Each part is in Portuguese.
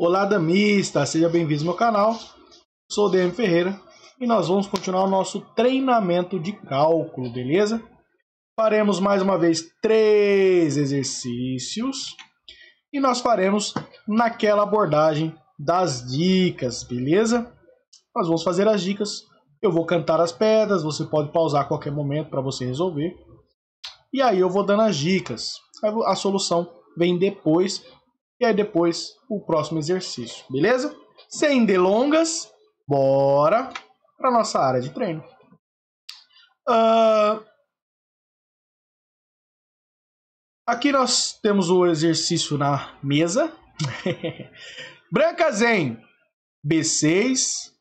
Olá, damista! Seja bem-vindo ao meu canal. Sou o DM Ferreira e nós vamos continuar o nosso treinamento de cálculo, beleza? Faremos mais uma vez três exercícios e nós faremos naquela abordagem das dicas, beleza? Nós vamos fazer as dicas. Eu vou cantar as pedras, você pode pausar a qualquer momento para você resolver. E aí eu vou dando as dicas. A solução vem depois e aí depois o próximo exercício, beleza? Sem delongas, bora para nossa área de treino. Uh, aqui nós temos o exercício na mesa. Brancas em B6,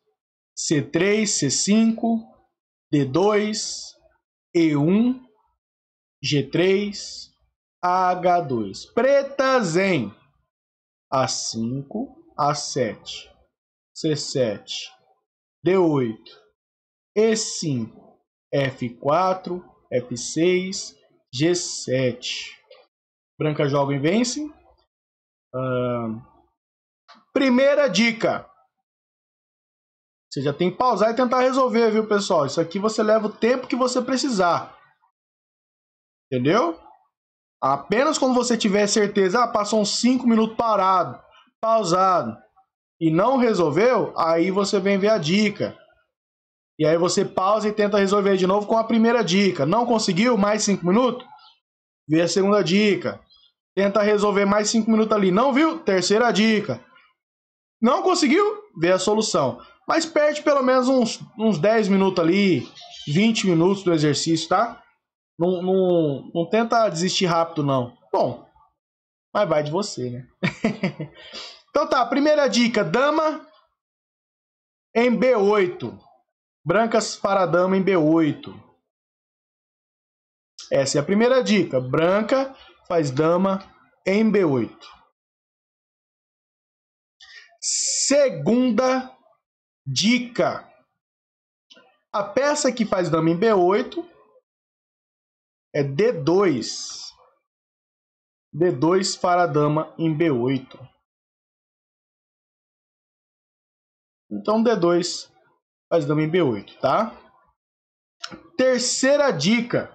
C3, C5, D2, E1, G3, H2. Pretas em a5, A7, C7, D8, E5, F4, F6, G7. Branca joga e vence. Uh, primeira dica. Você já tem que pausar e tentar resolver, viu, pessoal? Isso aqui você leva o tempo que você precisar. Entendeu? Apenas quando você tiver certeza, ah, passou uns 5 minutos parado, pausado, e não resolveu, aí você vem ver a dica. E aí você pausa e tenta resolver de novo com a primeira dica. Não conseguiu? Mais 5 minutos? Vê a segunda dica. Tenta resolver mais 5 minutos ali. Não viu? Terceira dica. Não conseguiu? Vê a solução. Mas perde pelo menos uns, uns 10 minutos ali, 20 minutos do exercício, tá? Não, não, não tenta desistir rápido, não. Bom, mas vai de você, né? então tá, primeira dica: dama em B8. Brancas para dama em B8. Essa é a primeira dica. Branca faz dama em B8. Segunda dica. A peça que faz dama em B8 é D2. D2 para a dama em B8. Então D2 faz dama em B8, tá? Terceira dica.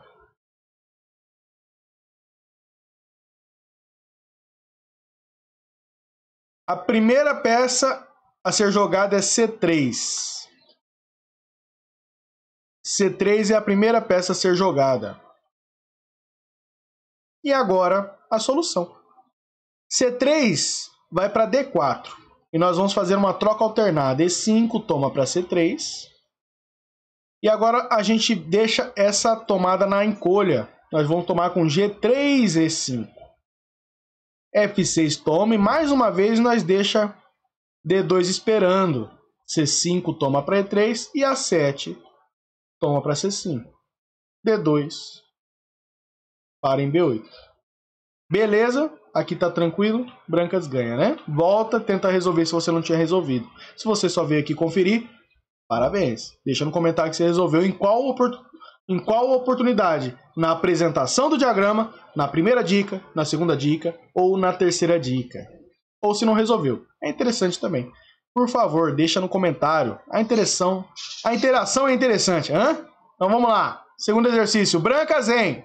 A primeira peça a ser jogada é C3. C3 é a primeira peça a ser jogada. E agora a solução. C3 vai para D4. E nós vamos fazer uma troca alternada. E5 toma para C3. E agora a gente deixa essa tomada na encolha. Nós vamos tomar com G3, E5. F6 toma e mais uma vez nós deixa D2 esperando. C5 toma para E3 e A7 toma para C5. D2, para em B8. Beleza, aqui tá tranquilo, brancas ganha, né? Volta, tenta resolver se você não tinha resolvido. Se você só veio aqui conferir, parabéns. Deixa no comentário que você resolveu em qual, em qual oportunidade. Na apresentação do diagrama, na primeira dica, na segunda dica ou na terceira dica. Ou se não resolveu. É interessante também. Por favor, deixa no comentário. A interação, a interação é interessante, hã? Então vamos lá. Segundo exercício, brancas em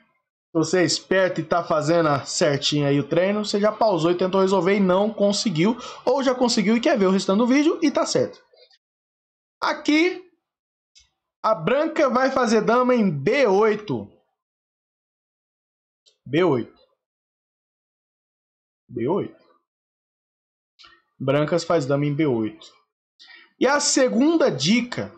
Se você é esperto e está fazendo certinho aí o treino, você já pausou e tentou resolver e não conseguiu, ou já conseguiu e quer ver o restante do vídeo e tá certo. Aqui, a branca vai fazer dama em B8. B8. B8. Brancas faz dama em B8. E a segunda dica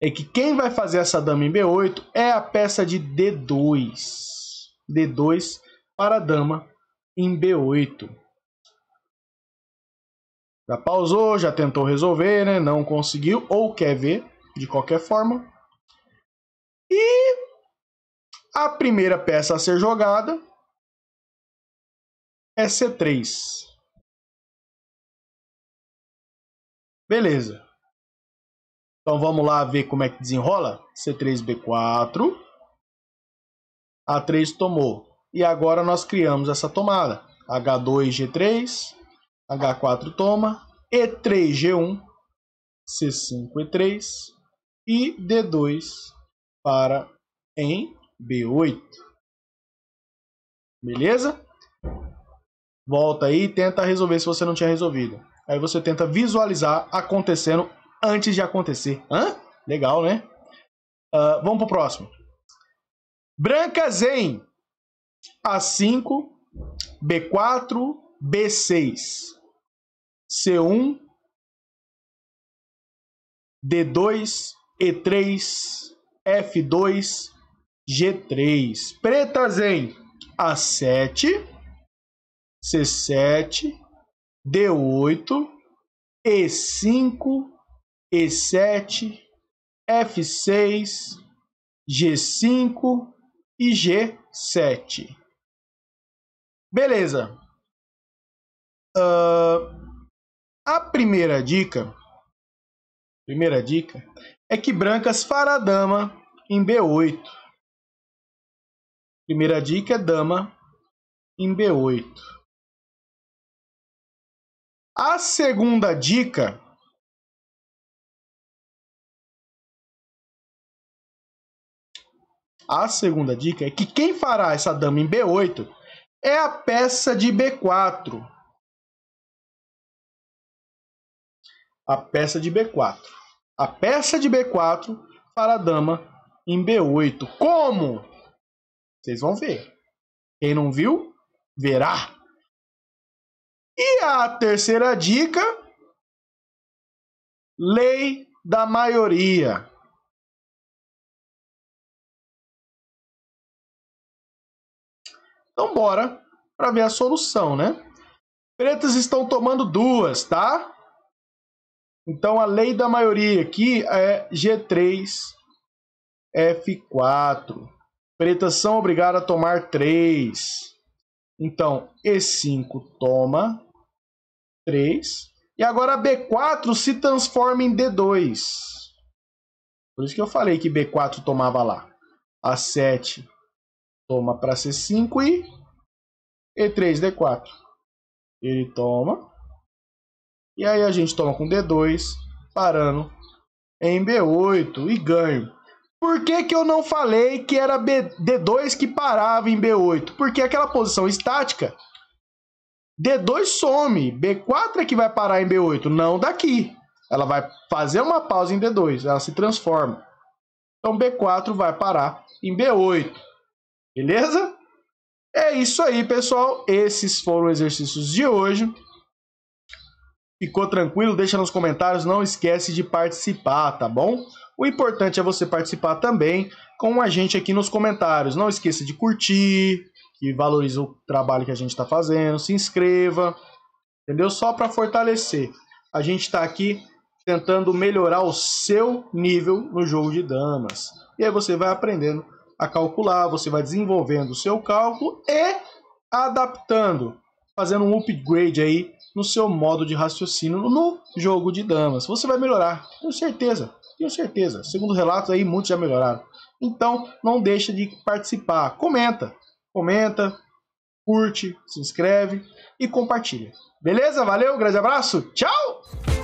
é que quem vai fazer essa dama em B8 é a peça de D2. D2 para a dama em B8. Já pausou, já tentou resolver, né? Não conseguiu ou quer ver, de qualquer forma. E a primeira peça a ser jogada é C3. Beleza. Então vamos lá ver como é que desenrola. C3B4. A3 tomou. E agora nós criamos essa tomada. H2G3. H4 toma. E3G1. C5E3. E D2 para em B8. Beleza? Volta aí e tenta resolver se você não tinha resolvido. Aí você tenta visualizar acontecendo antes de acontecer. Hã? Legal, né? Uh, vamos pro próximo. Branca Zen. A5, B4, B6. C1, D2, E3, F2, G3. Preta Zen. A7, C7, D8, E5, e7, F6, G5 e G7. Beleza. Uh, a primeira dica, primeira dica é que brancas fará dama em B8. Primeira dica é dama em B8. A segunda dica A segunda dica é que quem fará essa dama em B8 é a peça de B4. A peça de B4. A peça de B4 fará a dama em B8. Como? Vocês vão ver. Quem não viu, verá. E a terceira dica, lei da maioria. Então bora para ver a solução, né? Pretas estão tomando duas, tá? Então a lei da maioria aqui é G3, F4. Pretas são obrigadas a tomar 3. Então, E5 toma 3. E agora B4 se transforma em D2. Por isso que eu falei que B4 tomava lá. A7 Toma para C5 e E3, D4. Ele toma. E aí a gente toma com D2, parando em B8 e ganho. Por que, que eu não falei que era B, D2 que parava em B8? Porque aquela posição estática, D2 some, B4 é que vai parar em B8, não daqui. Ela vai fazer uma pausa em D2, ela se transforma. Então B4 vai parar em B8. Beleza? É isso aí, pessoal. Esses foram os exercícios de hoje. Ficou tranquilo? Deixa nos comentários, não esquece de participar, tá bom? O importante é você participar também com a gente aqui nos comentários. Não esqueça de curtir, que valoriza o trabalho que a gente está fazendo, se inscreva, entendeu? Só para fortalecer. A gente está aqui tentando melhorar o seu nível no jogo de damas. E aí você vai aprendendo a calcular, você vai desenvolvendo o seu cálculo e adaptando, fazendo um upgrade aí no seu modo de raciocínio no jogo de damas. Você vai melhorar, tenho certeza, tenho certeza. Segundo relatos aí, muitos já melhoraram. Então, não deixa de participar. Comenta, comenta, curte, se inscreve e compartilha. Beleza? Valeu, grande abraço, tchau!